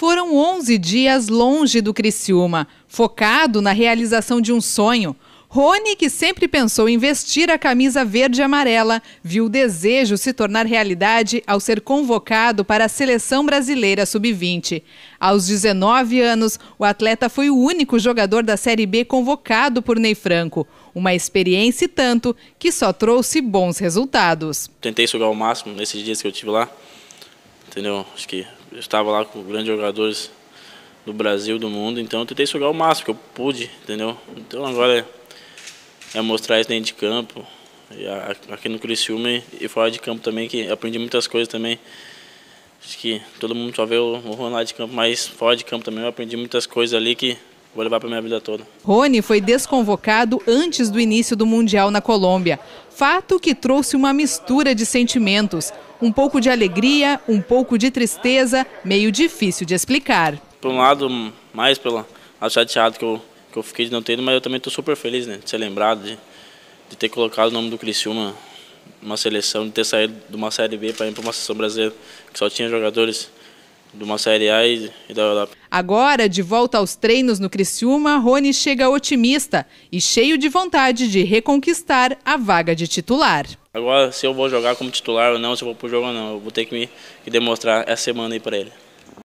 Foram 11 dias longe do Criciúma, focado na realização de um sonho. Rony, que sempre pensou em vestir a camisa verde e amarela, viu o desejo se tornar realidade ao ser convocado para a seleção brasileira sub-20. Aos 19 anos, o atleta foi o único jogador da Série B convocado por Ney Franco. Uma experiência e tanto que só trouxe bons resultados. Tentei sugar o máximo nesses dias que eu tive lá entendeu? Acho que eu estava lá com grandes jogadores do Brasil, do mundo, então eu tentei jogar o máximo que eu pude, entendeu? Então agora é, é mostrar isso dentro de campo, e a, aqui no Criciúma e, fora de campo também, que aprendi muitas coisas também. Acho que todo mundo só vê o, o Rony lá de campo, mas fora de campo também eu aprendi muitas coisas ali que vou levar para minha vida toda. Rony foi desconvocado antes do início do Mundial na Colômbia. Fato que trouxe uma mistura de sentimentos um pouco de alegria, um pouco de tristeza, meio difícil de explicar. Por um lado, mais pelo chateado que eu, que eu fiquei de não ter ido, mas eu também estou super feliz né, de ser lembrado, de, de ter colocado o nome do Criciúma numa seleção, de ter saído de uma Série B para ir para uma seleção brasileira, que só tinha jogadores de uma Série A e da Europa. Agora, de volta aos treinos no Criciúma, Rony chega otimista e cheio de vontade de reconquistar a vaga de titular. Agora, se eu vou jogar como titular ou não, se eu vou pro jogo ou não, eu vou ter que me demonstrar essa semana aí para ele.